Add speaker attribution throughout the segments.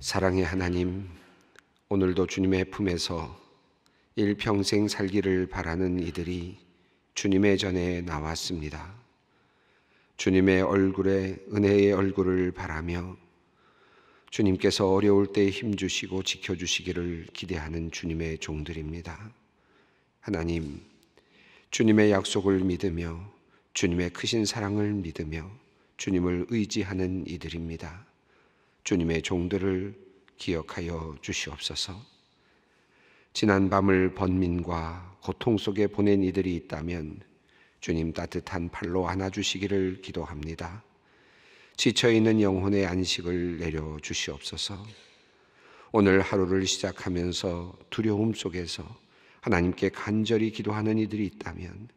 Speaker 1: 사랑의 하나님, 오늘도 주님의 품에서 일평생 살기를 바라는 이들이 주님의 전에 나왔습니다. 주님의 얼굴에 은혜의 얼굴을 바라며 주님께서 어려울 때 힘주시고 지켜주시기를 기대하는 주님의 종들입니다. 하나님, 주님의 약속을 믿으며 주님의 크신 사랑을 믿으며 주님을 의지하는 이들입니다. 주님의 종들을 기억하여 주시옵소서. 지난 밤을 번민과 고통 속에 보낸 이들이 있다면 주님 따뜻한 팔로 안아주시기를 기도합니다. 지쳐있는 영혼의 안식을 내려 주시옵소서. 오늘 하루를 시작하면서 두려움 속에서 하나님께 간절히 기도하는 이들이 있다면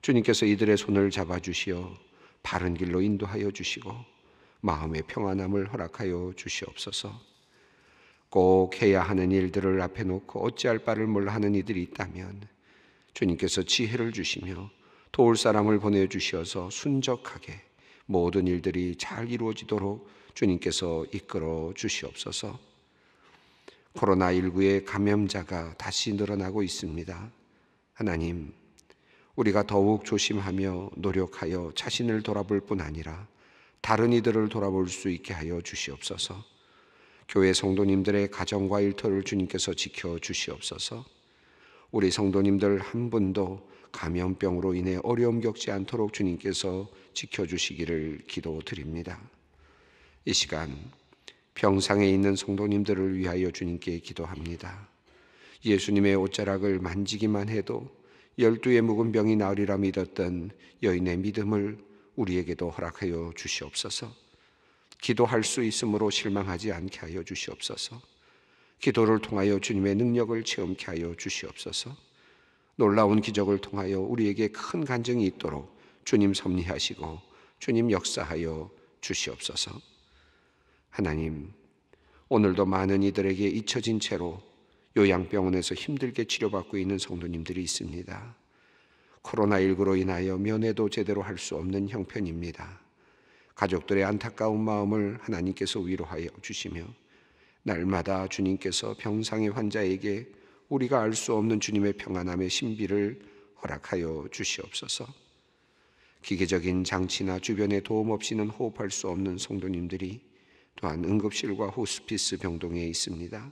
Speaker 1: 주님께서 이들의 손을 잡아주시어 바른 길로 인도하여 주시고 마음의 평안함을 허락하여 주시옵소서. 꼭 해야 하는 일들을 앞에 놓고 어찌할 바를 몰라 하는 이들이 있다면 주님께서 지혜를 주시며 도울 사람을 보내 주시어서 순적하게 모든 일들이 잘 이루어지도록 주님께서 이끌어 주시옵소서. 코로나19의 감염자가 다시 늘어나고 있습니다. 하나님, 우리가 더욱 조심하며 노력하여 자신을 돌아볼 뿐 아니라 다른 이들을 돌아볼 수 있게 하여 주시옵소서. 교회 성도님들의 가정과 일터를 주님께서 지켜 주시옵소서. 우리 성도님들 한 분도 감염병으로 인해 어려움 겪지 않도록 주님께서 지켜 주시기를 기도드립니다. 이 시간 병상에 있는 성도님들을 위하여 주님께 기도합니다. 예수님의 옷자락을 만지기만 해도 열두의 묵은 병이 나으리라 믿었던 여인의 믿음을 우리에게도 허락하여 주시옵소서. 기도할 수 있으므로 실망하지 않게 하여 주시옵소서. 기도를 통하여 주님의 능력을 체험케 하여 주시옵소서. 놀라운 기적을 통하여 우리에게 큰 간증이 있도록 주님 섭리하시고 주님 역사하여 주시옵소서. 하나님, 오늘도 많은 이들에게 잊혀진 채로 요양병원에서 힘들게 치료받고 있는 성도님들이 있습니다. 코로나19로 인하여 면회도 제대로 할 수 없는 형편입니다. 가족들의 안타까운 마음을 하나님께서 위로하여 주시며 날마다 주님께서 병상의 환자에게 우리가 알 수 없는 주님의 평안함의 신비를 허락하여 주시옵소서. 기계적인 장치나 주변의 도움 없이는 호흡할 수 없는 성도님들이 또한 응급실과 호스피스 병동에 있습니다.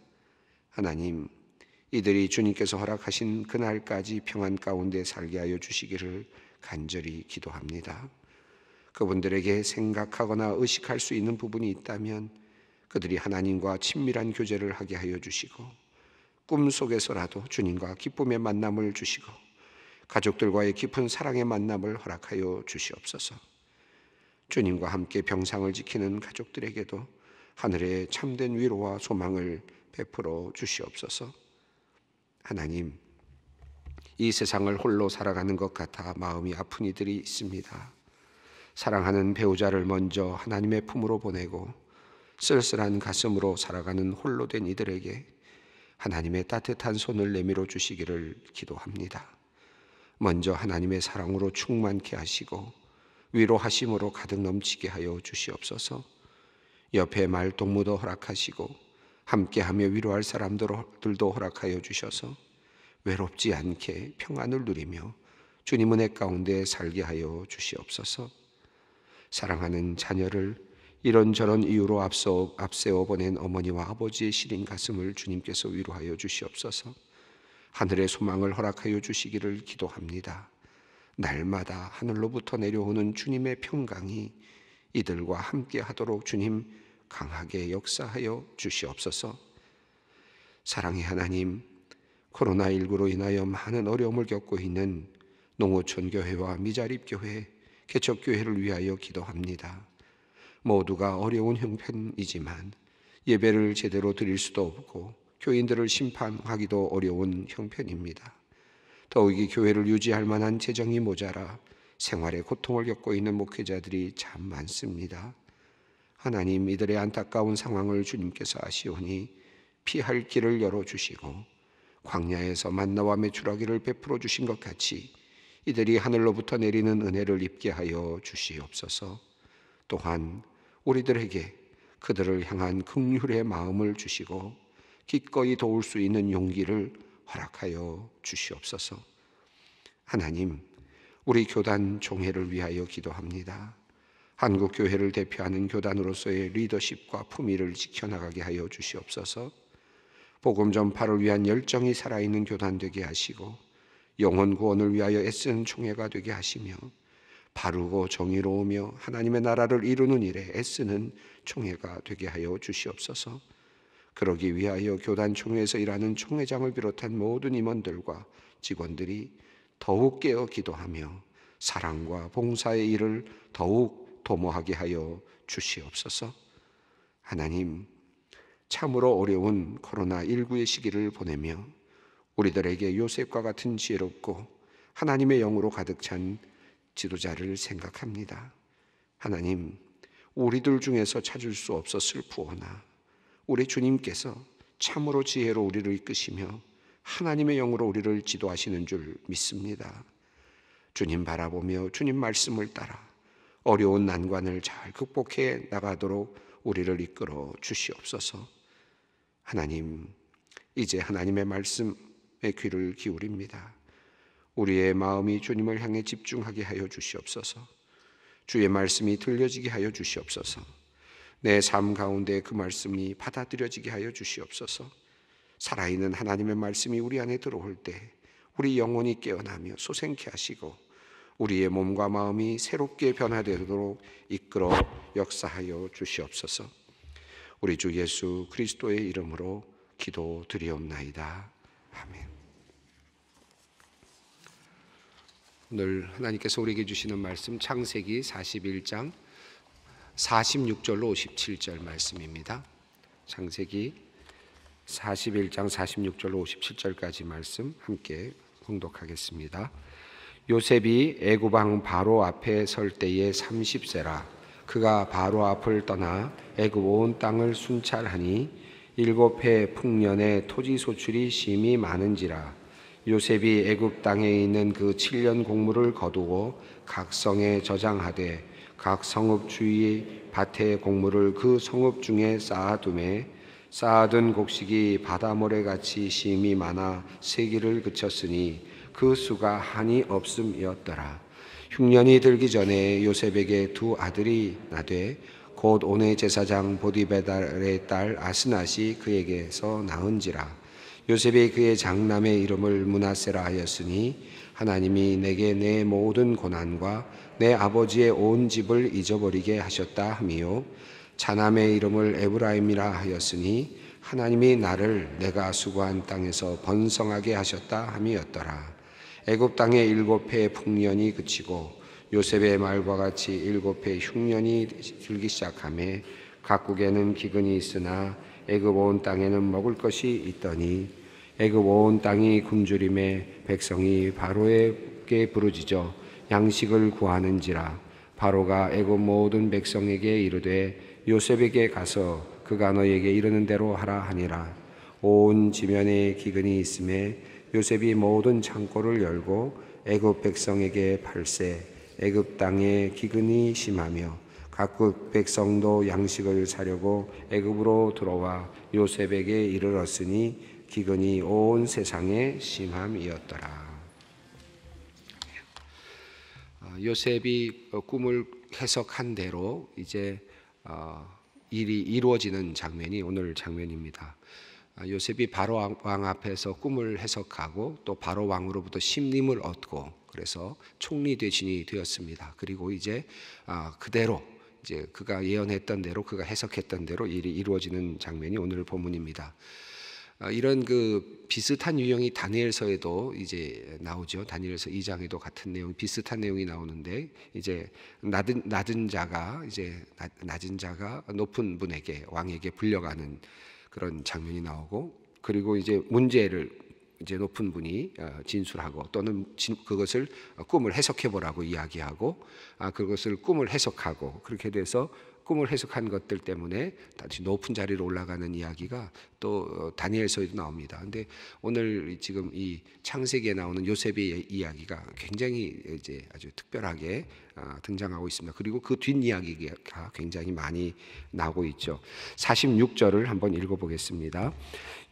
Speaker 1: 하나님, 이들이 주님께서 허락하신 그날까지 평안 가운데 살게 하여 주시기를 간절히 기도합니다. 그분들에게 생각하거나 의식할 수 있는 부분이 있다면 그들이 하나님과 친밀한 교제를 하게 하여 주시고 꿈 속에서라도 주님과 기쁨의 만남을 주시고 가족들과의 깊은 사랑의 만남을 허락하여 주시옵소서. 주님과 함께 병상을 지키는 가족들에게도 하늘의 참된 위로와 소망을 베풀어 주시옵소서. 하나님, 이 세상을 홀로 살아가는 것 같아 마음이 아픈 이들이 있습니다. 사랑하는 배우자를 먼저 하나님의 품으로 보내고 쓸쓸한 가슴으로 살아가는 홀로 된 이들에게 하나님의 따뜻한 손을 내밀어 주시기를 기도합니다. 먼저 하나님의 사랑으로 충만케 하시고 위로하심으로 가득 넘치게 하여 주시옵소서. 옆에 말동무도 허락하시고 함께하며 위로할 사람들도 허락하여 주셔서 외롭지 않게 평안을 누리며 주님 은혜 가운데 살게 하여 주시옵소서. 사랑하는 자녀를 이런저런 이유로 앞서 앞세워 보낸 어머니와 아버지의 시린 가슴을 주님께서 위로하여 주시옵소서. 하늘의 소망을 허락하여 주시기를 기도합니다. 날마다 하늘로부터 내려오는 주님의 평강이 이들과 함께 하도록 주님 강하게 역사하여 주시옵소서. 사랑의 하나님, 코로나19로 인하여 많은 어려움을 겪고 있는 농어촌교회와 미자립교회, 개척교회를 위하여 기도합니다. 모두가 어려운 형편이지만 예배를 제대로 드릴 수도 없고 교인들을 심판하기도 어려운 형편입니다. 더욱이 교회를 유지할 만한 재정이 모자라 생활에 고통을 겪고 있는 목회자들이 참 많습니다. 하나님 이들의 안타까운 상황을 주님께서 아시오니 피할 길을 열어주시고 광야에서 만나와 메추라기를 베풀어 주신 것 같이 이들이 하늘로부터 내리는 은혜를 입게 하여 주시옵소서 또한 우리들에게 그들을 향한 극률의 마음을 주시고 기꺼이 도울 수 있는 용기를 허락하여 주시옵소서 하나님 우리 교단 종회를 위하여 기도합니다. 한국 교회를 대표하는 교단으로서의 리더십과 품위를 지켜나가게 하여 주시옵소서. 복음 전파를 위한 열정이 살아있는 교단 되게 하시고 영혼 구원을 위하여 애쓰는 총회가 되게 하시며 바르고 정의로우며 하나님의 나라를 이루는 일에 애쓰는 총회가 되게 하여 주시옵소서. 그러기 위하여 교단 총회에서 일하는 총회장을 비롯한 모든 임원들과 직원들이 더욱 깨어 기도하며 사랑과 봉사의 일을 더욱 도모하게 하여 주시옵소서. 하나님, 참으로 어려운 코로나19의 시기를 보내며 우리들에게 요셉과 같은 지혜롭고 하나님의 영으로 가득 찬 지도자를 생각합니다. 하나님, 우리들 중에서 찾을 수없었을부호나 우리 주님께서 참으로 지혜로 우리를 이끄시며 하나님의 영으로 우리를 지도하시는 줄 믿습니다. 주님 바라보며 주님 말씀을 따라 어려운 난관을 잘 극복해 나가도록 우리를 이끌어 주시옵소서. 하나님, 이제 하나님의 말씀에 귀를 기울입니다. 우리의 마음이 주님을 향해 집중하게 하여 주시옵소서. 주의 말씀이 들려지게 하여 주시옵소서. 내 삶 가운데 그 말씀이 받아들여지게 하여 주시옵소서. 살아있는 하나님의 말씀이 우리 안에 들어올 때 우리 영혼이 깨어나며 소생케 하시고 우리의 몸과 마음이 새롭게 변화되도록 이끌어 역사하여 주시옵소서. 우리 주 예수 그리스도의 이름으로 기도드리옵나이다. 아멘. 오늘 하나님께서 우리에게 주시는 말씀 창세기 41장 46절로 57절 말씀입니다. 창세기 41장 46절로 57절까지 말씀 함께 봉독하겠습니다. 요셉이 애굽왕 바로 앞에 설 때에 30세라 그가 바로 앞을 떠나 애굽 온 땅을 순찰하니 일곱 해 풍년에 토지 소출이 심히 많은지라 요셉이 애굽 땅에 있는 그 7년 곡물을 거두고 각 성에 저장하되 각 성읍 주위 밭에 곡물을 그 성읍 중에 쌓아둠에 쌓아둔 곡식이 바다모래 같이 심이 많아 세기를 그쳤으니 그 수가 한이 없음이었더라. 흉년이 들기 전에 요셉에게 두 아들이 나되 곧 오네 제사장 보디베달의 딸 아스낫이 그에게서 낳은지라 요셉이 그의 장남의 이름을 문하세라 하였으니 하나님이 내게 내 모든 고난과 내 아버지의 온 집을 잊어버리게 하셨다 하며 자남의 이름을 에브라임이라 하였으니 하나님이 나를 내가 수고한 땅에서 번성하게 하셨다 함이었더라. 애굽 땅의 일곱 해의 풍년이 그치고 요셉의 말과 같이 일곱 해의 흉년이 들기 시작함에 각국에는 기근이 있으나 애굽 온 땅에는 먹을 것이 있더니 애굽 온 땅이 굶주림에 백성이 바로에게 부르짖어 양식을 구하는지라 바로가 애굽 모든 백성에게 이르되 요셉에게 가서 그가 너에게 이르는 대로 하라 하니라 온 지면에 기근이 있음에 요셉이 모든 창고를 열고 애굽 백성에게 팔세 애굽 땅에 기근이 심하며 각국 백성도 양식을 사려고 애굽으로 들어와 요셉에게 이르렀으니 기근이 온 세상에 심함이었더라. 아, 요셉이 어, 꿈을 해석한 대로 이제 어, 일이 이루어지는 장면이 오늘 장면입니다. 아, 요셉이 바로 왕 앞에서 꿈을 해석하고 또 바로 왕으로부터 심림을 얻고 그래서 총리 대신이 되었습니다. 그리고 이제 아, 그대로 이제 그가 예언했던 대로 그가 해석했던 대로 일이 이루어지는 장면이 오늘 본문입니다. 아, 이런 그 비슷한 유형이 다니엘서에도 이제 나오죠. 다니엘서 2장에도 같은 내용, 비슷한 내용이 나오는데 이제 낮은 낮은 자가 이제 낮은 자가 높은 분에게 왕에게 불려가는 그런 장면이 나오고 그리고 이제 문제를 이제 높은 분이 어, 진술하고 또는 그것을 어, 꿈을 해석해 보라고 이야기하고 아 그것을 꿈을 해석하고 그렇게 돼서 꿈을 해석한 것들 때문에 다시 높은 자리로 올라가는 이야기가 또 어, 다니엘서에도 나옵니다. 근데 오늘 지금 이 창세기에 나오는 요셉의 이야기가 굉장히 이제 아주 특별하게 아, 등장하고 있습니다. 그리고 그 뒷이야기가 굉장히 많이 나오고 있죠. 46절을 한번 읽어보겠습니다.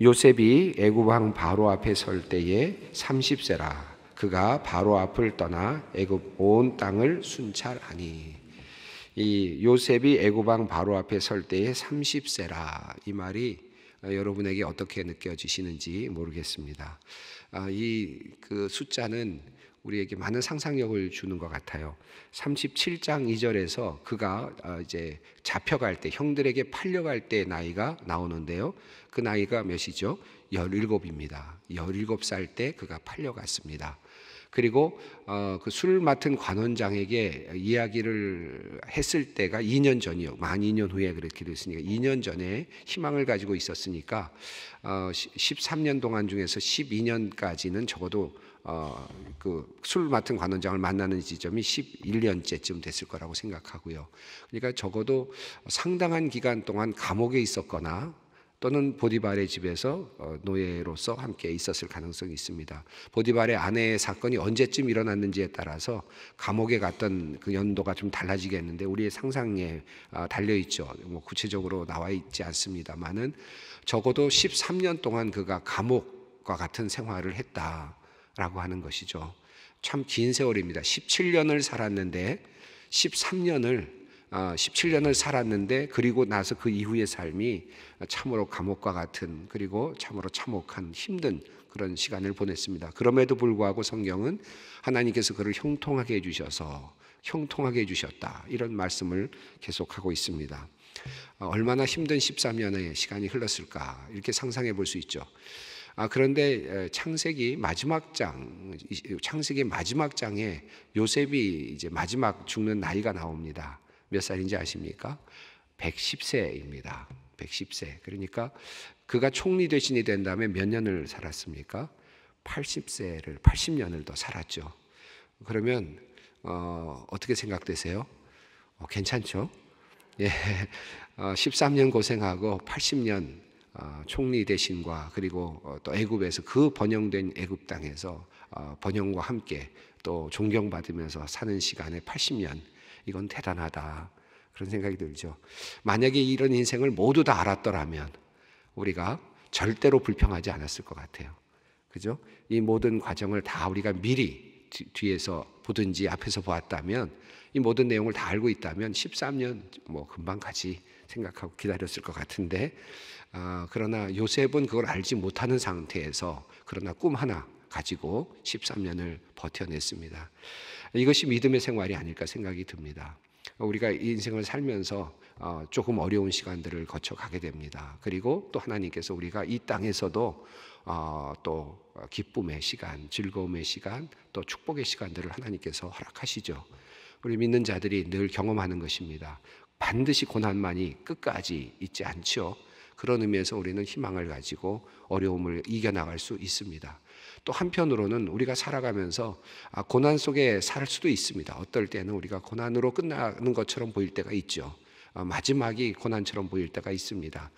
Speaker 1: 요셉이 애굽왕 바로 앞에 설 때에 30세라 그가 바로 앞을 떠나 애굽 온 땅을 순찰하니 이 요셉이 애굽왕 바로 앞에 설 때에 30세라 이 말이 어, 여러분에게 어떻게 느껴지시는지 모르겠습니다. 아, 이 그 숫자는 우리에게 많은 상상력을 주는 것 같아요. 37장 2절에서 그가 아, 이제 잡혀갈 때 형들에게 팔려갈 때 나이가 나오는데요. 그 나이가 몇이죠? 17입니다. 17살 때 그가 팔려갔습니다. 그리고 어, 그 술 맡은 관원장에게 이야기를 했을 때가 2년 전이요. 만 2년 후에 그렇게 됐으니까 2년 전에 희망을 가지고 있었으니까 어, 13년 동안 중에서 12년까지는 적어도 어, 그 술 맡은 관원장을 만나는 지점이 11년째쯤 됐을 거라고 생각하고요. 그러니까 적어도 상당한 기간 동안 감옥에 있었거나 또는 보디발의 집에서 어, 노예로서 함께 있었을 가능성이 있습니다. 보디발의 아내의 사건이 언제쯤 일어났는지에 따라서 감옥에 갔던 그 연도가 좀 달라지겠는데 우리의 상상에 아, 달려 있죠. 뭐 구체적으로 나와 있지 않습니다만은 적어도 13년 동안 그가 감옥과 같은 생활을 했다라고 하는 것이죠. 참 긴 세월입니다. 17년을 살았는데 13년을 17년을 아, 살았는데 그리고 나서 그 이후의 삶이 참으로 감옥과 같은 그리고 참으로 참혹한 힘든 그런 시간을 보냈습니다. 그럼에도 불구하고 성경은 하나님께서 그를 형통하게 해주셔서 형통하게 해주셨다. 이런 말씀을 계속하고 있습니다. 아, 얼마나 힘든 13년의 시간이 흘렀을까. 이렇게 상상해 볼 수 있죠. 아, 그런데 창세기 마지막 장, 창세기 마지막 장에 요셉이 이제 마지막 죽는 나이가 나옵니다. 몇 살인지 아십니까? 110세입니다. 110세. 그러니까 그가 총리 대신이 된 다음에 몇 년을 살았습니까? 80세를 80년을 더 살았죠. 그러면 어, 떻게 생각되세요? 어, 괜찮죠? 예, 어, 13년 고생하고 80년 어, 총리 대신과 그리고 어, 또 애굽에서 그 번영된 애굽 땅에서 어, 번영과 함께 또 존경받으면서 사는 시간에 80년 이건 대단하다. 그런 생각이 들죠. 만약에 이런 인생을 모두 다 알았더라면 우리가 절대로 불평하지 않았을 것 같아요. 그죠? 이 모든 과정을 다 우리가 미리 뒤에서 보든지 앞에서 보았다면 이 모든 내용을 다 알고 있다면 13년 뭐 금방 가지 생각하고 기다렸을 것 같은데 어, 그러나 요셉은 그걸 알지 못하는 상태에서 그러나 꿈 하나 가지고 13년을 버텨냈습니다. 이것이 믿음의 생활이 아닐까 생각이 듭니다. 우리가 인생을 살면서 어, 조금 어려운 시간들을 거쳐가게 됩니다. 그리고 또 하나님께서 우리가 이 땅에서도 어, 또 기쁨의 시간, 즐거움의 시간, 또 축복의 시간들을 하나님께서 허락하시죠. 우리 믿는 자들이 늘 경험하는 것입니다. 반드시 고난만이 끝까지 있지 않죠. 그런 의미에서 우리는 희망을 가지고 어려움을 이겨나갈 수 있습니다. 또 한편으로는 우리가 살아가면서 아, 고난 속에 살 수도 있습니다. 어떨 때는 우리가 고난으로 끝나는 것처럼 보일 때가 있죠. 아, 마지막이 고난처럼 보일 때가 있습니다.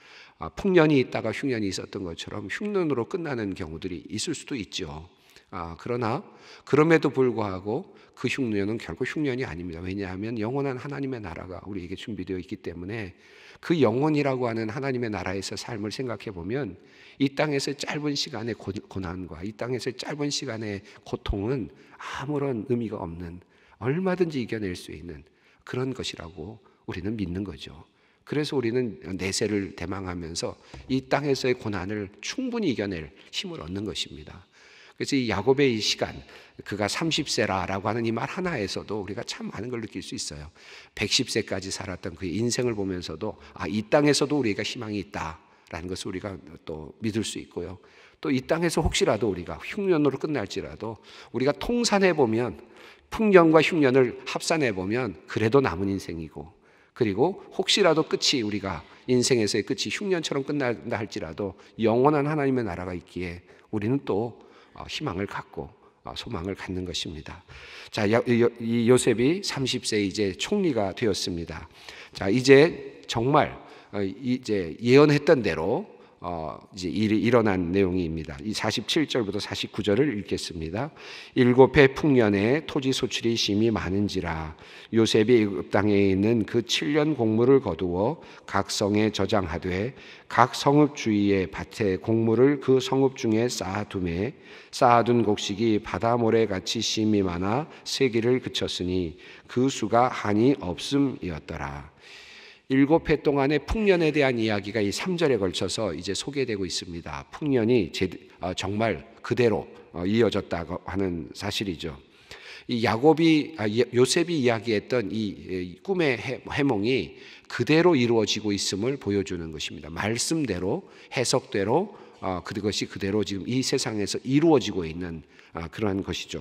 Speaker 1: 폭년이 아, 있다가 흉년이 있었던 것처럼 흉년으로 끝나는 경우들이 있을 수도 있죠. 아, 그러나 그럼에도 불구하고 그 흉년은 결국 흉년이 아닙니다. 왜냐하면 영원한 하나님의 나라가 우리에게 준비되어 있기 때문에 그 영혼이라고 하는 하나님의 나라에서 삶을 생각해 보면 이 땅에서 짧은 시간의 고난과 이 땅에서 짧은 시간의 고통은 아무런 의미가 없는 얼마든지 이겨낼 수 있는 그런 것이라고 우리는 믿는 거죠. 그래서 우리는 내세를 대망하면서 이 땅에서의 고난을 충분히 이겨낼 힘을 얻는 것입니다. 그래서 이 야곱의 이 시간, 그가 30세라라고 하는 이 말 하나에서도 우리가 참 많은 걸 느낄 수 있어요. 110세까지 살았던 그의 인생을 보면서도 아, 이 땅에서도 우리가 희망이 있다라는 것을 우리가 또 믿을 수 있고요. 또 이 땅에서 혹시라도 우리가 흉년으로 끝날지라도 우리가 통산해 보면 풍년과 흉년을 합산해 보면 그래도 남은 인생이고 그리고 혹시라도 끝이 우리가 인생에서의 끝이 흉년처럼 끝난다 할지라도 영원한 하나님의 나라가 있기에 우리는 또 어, 희망을 갖고 어, 소망을 갖는 것입니다. 자, 이 요셉이 30세 이제 총리가 되었습니다. 자, 이제 정말 어, 이제 예언했던 대로 어, 이제 일이 일어난 내용입니다. 이 47절부터 49절을 읽겠습니다. 일곱 해 풍년에 토지 소출이 심히 많은지라 요셉이 애 땅에 있는 그 7년 곡물을 거두어 각 성에 저장하되 각 성읍 주위에 밭에 곡물을 그 성읍 중에 쌓아두매 쌓아둔 곡식이 바다모래 같이 심히 많아 세기를 그쳤으니 그 수가 한이 없음이었더라. 일곱 해 동안의 풍년에 대한 이야기가 이 3절에 걸쳐서 이제 소개되고 있습니다. 풍년이 제, 어, 정말 그대로 어, 이어졌다고 하는 사실이죠. 이 야곱이 아, 요셉이 이야기했던 이 꿈의 해몽이 그대로 이루어지고 있음을 보여주는 것입니다. 말씀대로 해석대로 어, 그것이 그대로 지금 이 세상에서 이루어지고 있는 아, 그러한 것이죠.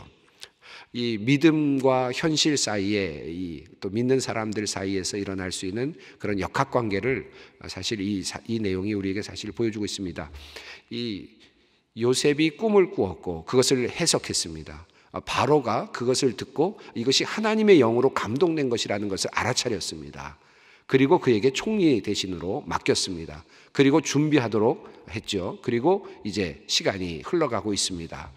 Speaker 1: 이 믿음과 현실 사이에 이또 믿는 사람들 사이에서 일어날 수 있는 그런 역학 관계를 사실 이, 이 내용이 우리에게 사실 보여주고 있습니다. 이 요셉이 꿈을 꾸었고 그것을 해석했습니다. 아, 바로가 그것을 듣고 이것이 하나님의 영으로 감동된 것이라는 것을 알아차렸습니다. 그리고 그에게 총리 대신으로 맡겼습니다. 그리고 준비하도록 했죠. 그리고 이제 시간이 흘러가고 있습니다.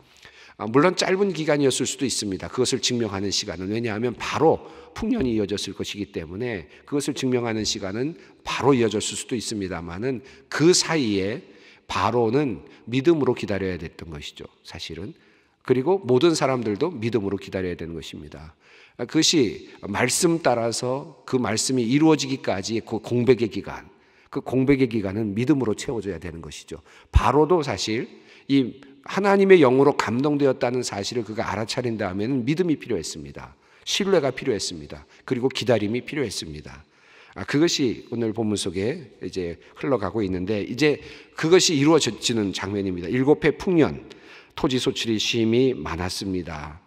Speaker 1: 아, 물론 짧은 기간이었을 수도 있습니다. 그것을 증명하는 시간은 왜냐하면 바로 풍년이 이어졌을 것이기 때문에 그것을 증명하는 시간은 바로 이어졌을 수도 있습니다만은 그 사이에 바로는 믿음으로 기다려야 됐던 것이죠. 사실은 그리고 모든 사람들도 믿음으로 기다려야 되는 것입니다. 아, 그것이 말씀 따라서 그 말씀이 이루어지기까지 그 공백의 기간, 그 공백의 기간은 믿음으로 채워줘야 되는 것이죠. 바로도 사실 이 하나님의 영으로 감동되었다는 사실을 그가 알아차린 다음에는 믿음이 필요했습니다. 신뢰가 필요했습니다. 그리고 기다림이 필요했습니다. 아, 그것이 오늘 본문 속에 이제 흘러가고 있는데 이제 그것이 이루어지는 장면입니다. 일곱 해 풍년 토지 소출이 심히 많았습니다.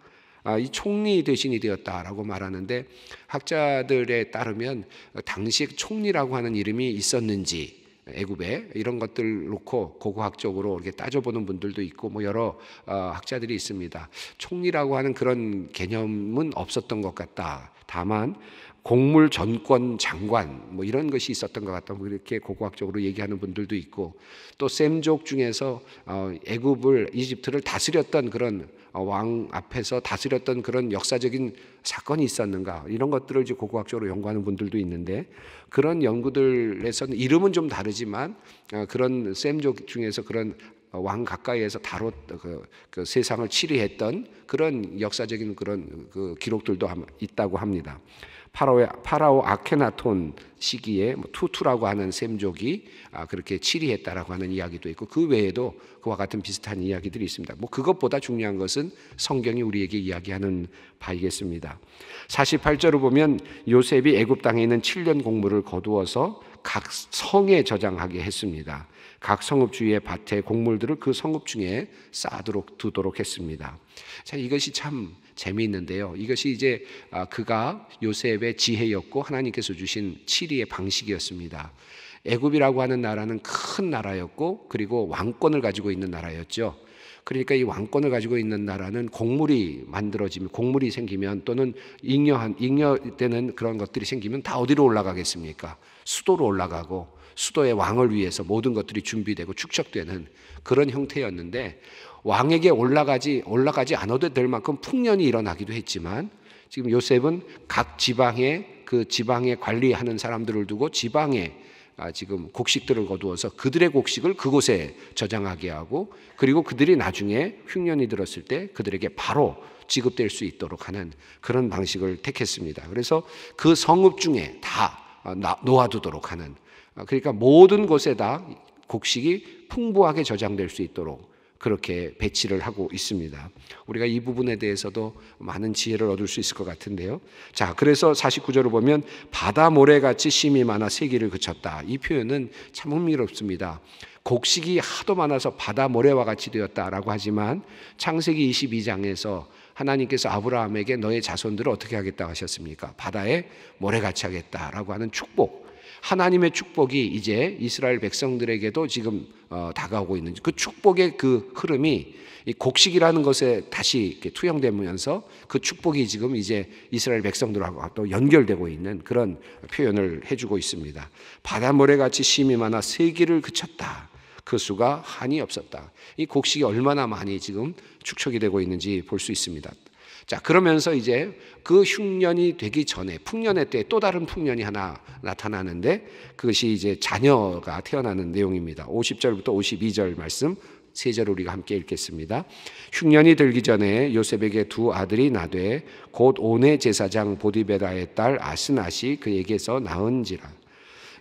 Speaker 1: 아, 이 총리 대신이 되었다라고 말하는데 학자들에 따르면 당시 총리라고 하는 이름이 있었는지 애굽에 이런 것들 놓고 고고학적으로 이렇게 따져보는 분들도 있고 뭐 여러 어, 학자들이 있습니다. 총리라고 하는 그런 개념은 없었던 것 같다. 다만 곡물 전권 장관 뭐 이런 것이 있었던 것 같다고 그렇게 고고학적으로 얘기하는 분들도 있고 또샘족 중에서 어, 애굽을 이집트를 다스렸던 그런 어, 왕 앞에서 다스렸던 그런 역사적인 사건이 있었는가 이런 것들을 이제 고고학적으로 연구하는 분들도 있는데 그런 연구들에서는 이름은 좀 다르지만 어, 그런 샘족 중에서 그런 왕 가까이에서 다뤘 그, 그 세상을 치리했던 그런 역사적인 그런 그 기록들도 있다고 합니다. 파라오, 파라오 아케나톤 시기에 뭐 투투라고 하는 샘족이 아, 그렇게 치리했다라고 하는 이야기도 있고 그 외에도 그와 같은 비슷한 이야기들이 있습니다. 뭐 그것보다 중요한 것은 성경이 우리에게 이야기하는 바이겠습니다. 48절을 보면 요셉이 애굽 땅에 있는 7년 공무를 거두어서 각 성에 저장하게 했습니다. 각 성읍 주위의 밭에 곡물들을 그 성읍 중에 쌓도록 두도록 했습니다. 자, 이것이 참 재미있는데요. 이것이 이제 아, 그가 요셉의 지혜였고 하나님께서 주신 치리의 방식이었습니다. 애굽이라고 하는 나라는 큰 나라였고 그리고 왕권을 가지고 있는 나라였죠. 그러니까 이 왕권을 가지고 있는 나라는 곡물이 만들어지면 곡물이 생기면 또는 잉여한 잉여되는 그런 것들이 생기면 다 어디로 올라가겠습니까? 수도로 올라가고 수도의 왕을 위해서 모든 것들이 준비되고 축적되는 그런 형태였는데 왕에게 올라가지 올라가지 않아도 될 만큼 풍년이 일어나기도 했지만 지금 요셉은 각 지방에 그 지방에 관리하는 사람들을 두고 지방에 아, 지금 곡식들을 거두어서 그들의 곡식을 그곳에 저장하게 하고 그리고 그들이 나중에 흉년이 들었을 때 그들에게 바로 지급될 수 있도록 하는 그런 방식을 택했습니다. 그래서 그 성읍 중에 다 아, 놓아두도록 하는 아, 그러니까 모든 곳에다 곡식이 풍부하게 저장될 수 있도록 그렇게 배치를 하고 있습니다. 우리가 이 부분에 대해서도 많은 지혜를 얻을 수 있을 것 같은데요. 자, 그래서 49절을 보면 바다 모래같이 심이 많아 세기를 그쳤다. 이 표현은 참 흥미롭습니다. 곡식이 하도 많아서 바다 모래와 같이 되었다라고 하지만 창세기 22장에서 하나님께서 아브라함에게 너의 자손들을 어떻게 하겠다고 하셨습니까? 바다에 모래같이 하겠다라고 하는 축복. 하나님의 축복이 이제 이스라엘 백성들에게도 지금 어, 다가오고 있는 그 축복의 그 흐름이 이 곡식이라는 것에 다시 투영되면서 그 축복이 지금 이제 이스라엘 백성들하고 또 연결되고 있는 그런 표현을 해주고 있습니다. 바닷모래 같이 심이 많아 세기를 그쳤다. 그 수가 한이 없었다. 이 곡식이 얼마나 많이 지금 축척이 되고 있는지 볼 수 있습니다. 자, 그러면서 이제 그 흉년이 되기 전에 풍년의 때 또 다른 풍년이 하나 나타나는데 그것이 이제 자녀가 태어나는 내용입니다. 50절부터 52절 말씀 세절 우리가 함께 읽겠습니다. 흉년이 들기 전에 요셉에게 두 아들이 나되 곧 온의 제사장 보디베라의 딸 아스낫이 그에게서 낳은지라.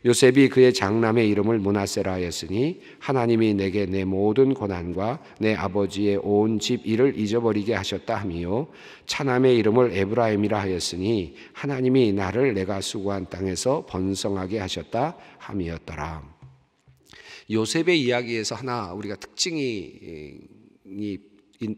Speaker 1: 요셉이 그의 장남의 이름을 문하세라 하였으니 하나님이 내게 내 모든 고난과 내 아버지의 온 집 일을 잊어버리게 하셨다 하며 차남의 이름을 에브라임이라 하였으니 하나님이 나를 내가 수고한 땅에서 번성하게 하셨다 함이었더라. 요셉의 이야기에서 하나 우리가 특징이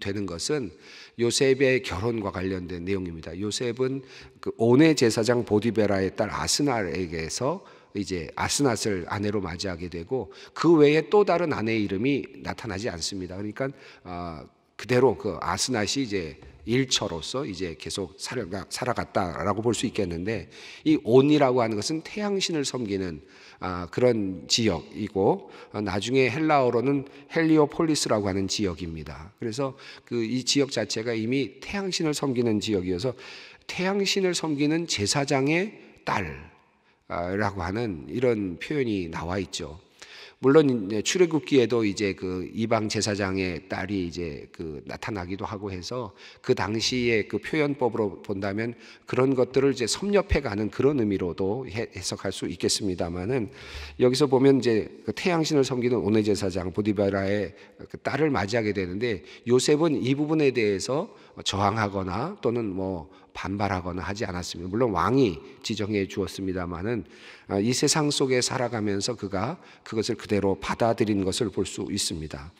Speaker 1: 되는 것은 요셉의 결혼과 관련된 내용입니다. 요셉은 그 온의 제사장 보디베라의 딸 아스날에게서 이제 아스낫을 아내로 맞이하게 되고 그 외에 또 다른 아내 이름이 나타나지 않습니다. 그러니까 아 그대로 그 아스낫이 이제 일처로서 이제 계속 살아가, 살아갔다라고 볼 수 있겠는데 이 온이라고 하는 것은 태양신을 섬기는 아, 그런 지역이고 어, 나중에 헬라어로는 헬리오폴리스라고 하는 지역입니다. 그래서 그이 지역 자체가 이미 태양신을 섬기는 지역이어서 태양신을 섬기는 제사장의 딸 라고 하는 이런 표현이 나와 있죠. 물론 출애굽기에도 이제 그 이방 제사장의 딸이 이제 그 나타나기도 하고 해서 그 당시의 그 표현법으로 본다면 그런 것들을 이제 섭렵해 가는 그런 의미로도 해석할 수 있겠습니다만은 여기서 보면 이제 그 태양신을 섬기는 오네 제사장 보디바라의 그 딸을 맞이하게 되는데 요셉은 이 부분에 대해서 뭐 저항하거나 또는 뭐 반발하거나 하지 않았습니다. 물론 왕이 지정해 주었습니다만은 어, 이 세상 속에 살아가면서 그가 그것을 그대로 받아들인 것을 볼 수 있습니다.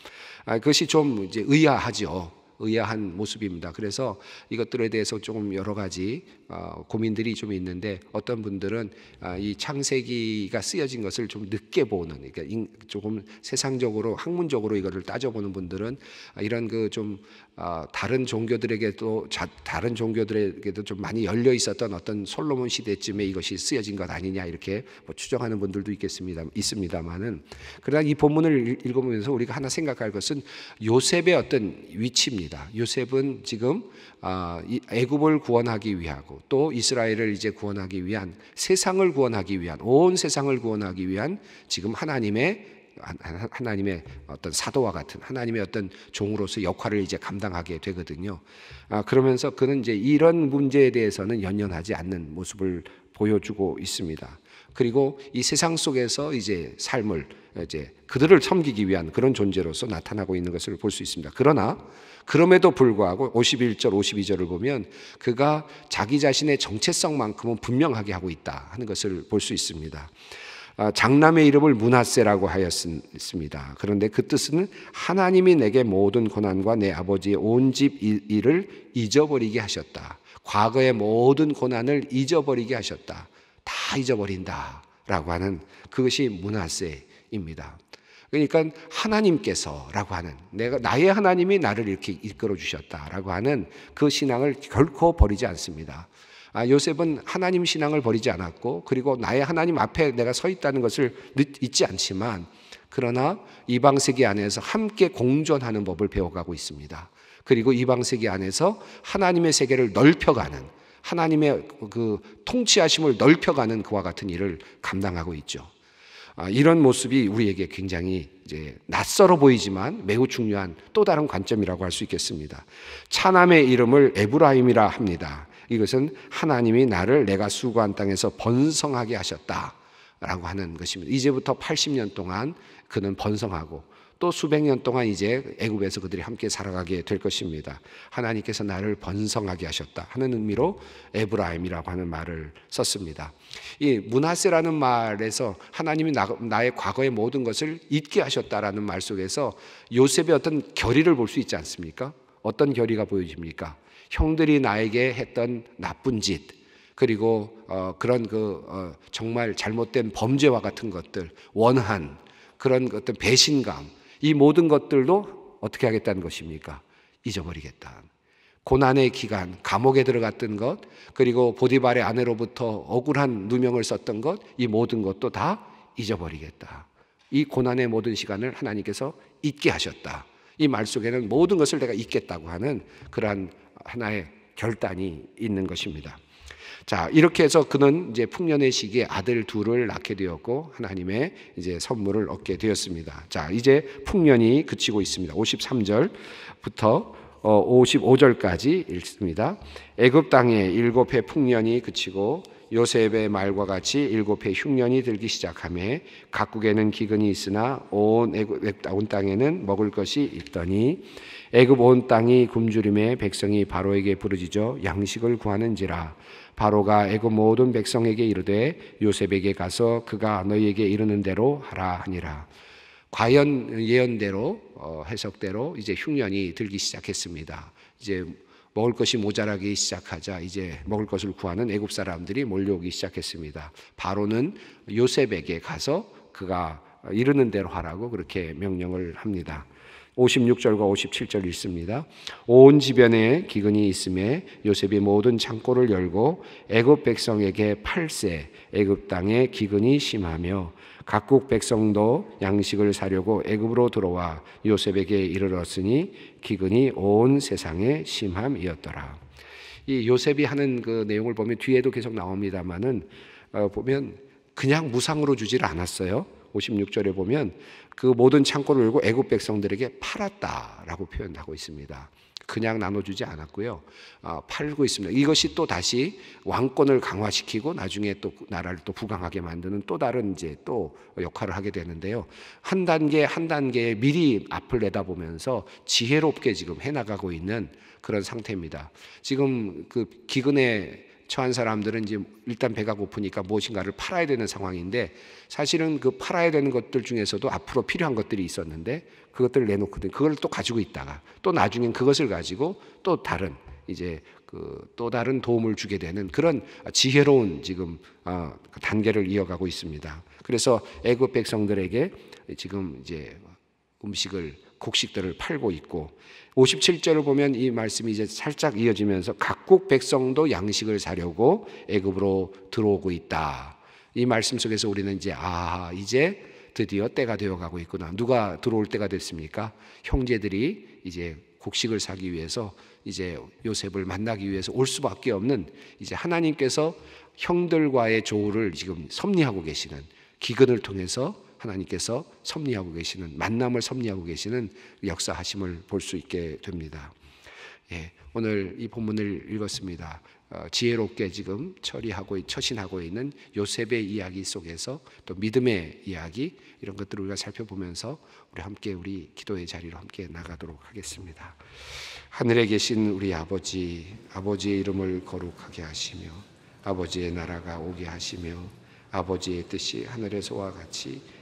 Speaker 1: 아, 그것이 좀 이제 의아하죠. 의아한 모습입니다. 그래서 이것들에 대해서 조금 여러 가지 어, 고민들이 좀 있는데 어떤 분들은 아, 이 창세기가 쓰여진 것을 좀 늦게 보는 그러니까 조금 세상적으로 학문적으로 이거를 따져보는 분들은 아, 이런 그좀 아, 다른 종교들에게도 다른 종교들에게도 좀 많이 열려 있었던 어떤 솔로몬 시대쯤에 이것이 쓰여진 것 아니냐 이렇게 뭐 추정하는 분들도 있겠습니다 있습니다만은 그러나 이 본문을 읽어보면서 우리가 하나 생각할 것은 요셉의 어떤 위치입니다. 요셉은 지금 아, 애굽을 구원하기 위하고 또 이스라엘을 이제 구원하기 위한 세상을 구원하기 위한 온 세상을 구원하기 위한 지금 하나님의 하나님의 어떤 사도와 같은 하나님의 어떤 종으로서 역할을 이제 감당하게 되거든요. 아, 그러면서 그는 이제 이런 문제에 대해서는 연연하지 않는 모습을 보여주고 있습니다. 그리고 이 세상 속에서 이제 삶을 이제 그들을 섬기기 위한 그런 존재로서 나타나고 있는 것을 볼 수 있습니다. 그러나 그럼에도 불구하고 51절, 52절을 보면 그가 자기 자신의 정체성만큼은 분명하게 하고 있다 하는 것을 볼 수 있습니다. 아, 장남의 이름을 문하세라고 하였습니다. 그런데 그 뜻은 하나님이 내게 모든 고난과 내 아버지의 온 집 일을 잊어버리게 하셨다. 과거의 모든 고난을 잊어버리게 하셨다. 다 잊어버린다. 라고 하는 그것이 문하세입니다. 그러니까 하나님께서라고 하는 내가 나의 하나님이 나를 이렇게 이끌어 주셨다라고 하는 그 신앙을 결코 버리지 않습니다. 아, 요셉은 하나님 신앙을 버리지 않았고 그리고 나의 하나님 앞에 내가 서 있다는 것을 잊지 않지만 그러나 이방 세계 안에서 함께 공존하는 법을 배워가고 있습니다. 그리고 이방 세계 안에서 하나님의 세계를 넓혀가는 하나님의 그 통치하심을 넓혀가는 그와 같은 일을 감당하고 있죠. 아, 이런 모습이 우리에게 굉장히 이제 낯설어 보이지만 매우 중요한 또 다른 관점이라고 할 수 있겠습니다. 차남의 이름을 에브라임이라 합니다. 이것은 하나님이 나를 내가 수고한 땅에서 번성하게 하셨다라고 하는 것입니다. 이제부터 80년 동안 그는 번성하고 또 수백 년 동안 이제 애굽에서 그들이 함께 살아가게 될 것입니다. 하나님께서 나를 번성하게 하셨다 하는 의미로 에브라임이라고 하는 말을 썼습니다. 이 문하세라는 말에서 하나님이 나, 의 과거의 모든 것을 잊게 하셨다라는 말 속에서 요셉의 어떤 결의를 볼 수 있지 않습니까? 어떤 결의가 보여집니까? 형들이 나에게 했던 나쁜 짓, 그리고 어, 그런 그 어, 정말 잘못된 범죄와 같은 것들, 원한, 그런 어떤 배신감, 이 모든 것들도 어떻게 하겠다는 것입니까? 잊어버리겠다. 고난의 기간, 감옥에 들어갔던 것, 그리고 보디발의 아내로부터 억울한 누명을 썼던 것, 이 모든 것도 다 잊어버리겠다. 이 고난의 모든 시간을 하나님께서 잊게 하셨다. 이 말 속에는 모든 것을 내가 잊겠다고 하는 그러한 하나의 결단이 있는 것입니다. 자, 이렇게 해서 그는 이제 풍년의 시기에 아들 둘을 낳게 되었고 하나님의 이제 선물을 얻게 되었습니다. 자, 이제 풍년이 그치고 있습니다. 53절부터 55절까지 어, 읽습니다. 애굽 땅에 일곱 해 풍년이 그치고 요셉의 말과 같이 일곱 해 흉년이 들기 시작함에 각국에는 기근이 있으나 온, 애굽, 온 땅에는 먹을 것이 있더니 애굽 온 땅이 굶주림에 백성이 바로에게 부르짖어 양식을 구하는지라 바로가 애굽 모든 백성에게 이르되 요셉에게 가서 그가 너희에게 이르는 대로 하라 하니라. 과연 예언대로 어, 해석대로 이제 흉년이 들기 시작했습니다. 이제 먹을 것이 모자라기 시작하자 이제 먹을 것을 구하는 애굽 사람들이 몰려오기 시작했습니다. 바로는 요셉에게 가서 그가 이르는 대로 하라고 그렇게 명령을 합니다. 56절과 57절 읽습니다. 온 지변에 기근이 있음에 요셉이 모든 창고를 열고 애굽 백성에게 팔세 애굽 땅에 기근이 심하며 각국 백성도 양식을 사려고 애굽으로 들어와 요셉에게 이르렀으니 기근이 온 세상에 심함이었더라. 이 요셉이 하는 그 내용을 보면 뒤에도 계속 나옵니다만은 어, 보면 그냥 무상으로 주질 않았어요. 56절에 보면 그 모든 창고를 열고 애굽 백성들에게 팔았다라고 표현하고 있습니다. 그냥 나눠주지 않았고요. 아, 팔고 있습니다. 이것이 또 다시 왕권을 강화시키고 나중에 또 나라를 또 부강하게 만드는 또 다른 이제 또 역할을 하게 되는데요. 한 단계 한 단계 미리 앞을 내다보면서 지혜롭게 지금 해나가고 있는 그런 상태입니다. 지금 그 기근에 처한 사람들은 이제 일단 배가 고프니까 무엇인가를 팔아야 되는 상황인데 사실은 그 팔아야 되는 것들 중에서도 앞으로 필요한 것들이 있었는데 그것들을 내놓거든. 그걸 또 가지고 있다가 또 나중엔 그것을 가지고 또 다른 이제 그 또 다른 도움을 주게 되는 그런 지혜로운 지금 어, 그 단계를 이어가고 있습니다. 그래서 애굽 백성들에게 지금 이제 음식을 곡식들을 팔고 있고 57절을 보면 이 말씀이 이제 살짝 이어지면서 각국 백성도 양식을 사려고 애굽으로 들어오고 있다. 이 말씀 속에서 우리는 이제 아 이제 드디어 때가 되어 가고 있구나. 누가 들어올 때가 됐습니까? 형제들이 이제 곡식을 사기 위해서 이제 요셉을 만나기 위해서 올 수밖에 없는 이제 하나님께서 형들과의 조우를 지금 섭리하고 계시는 기근을 통해서 하나님께서 섭리하고 계시는 만남을 섭리하고 계시는 역사하심을 볼 수 있게 됩니다. 예, 오늘 이 본문을 읽었습니다. 어, 지혜롭게 지금 처리하고 처신하고 있는 요셉의 이야기 속에서 또 믿음의 이야기 이런 것들을 우리가 살펴보면서 우리 함께 우리 기도의 자리로 함께 나가도록 하겠습니다. 하늘에 계신 우리 아버지 아버지의 이름을 거룩하게 하시며 아버지의 나라가 오게 하시며 아버지의 뜻이 하늘에서와 같이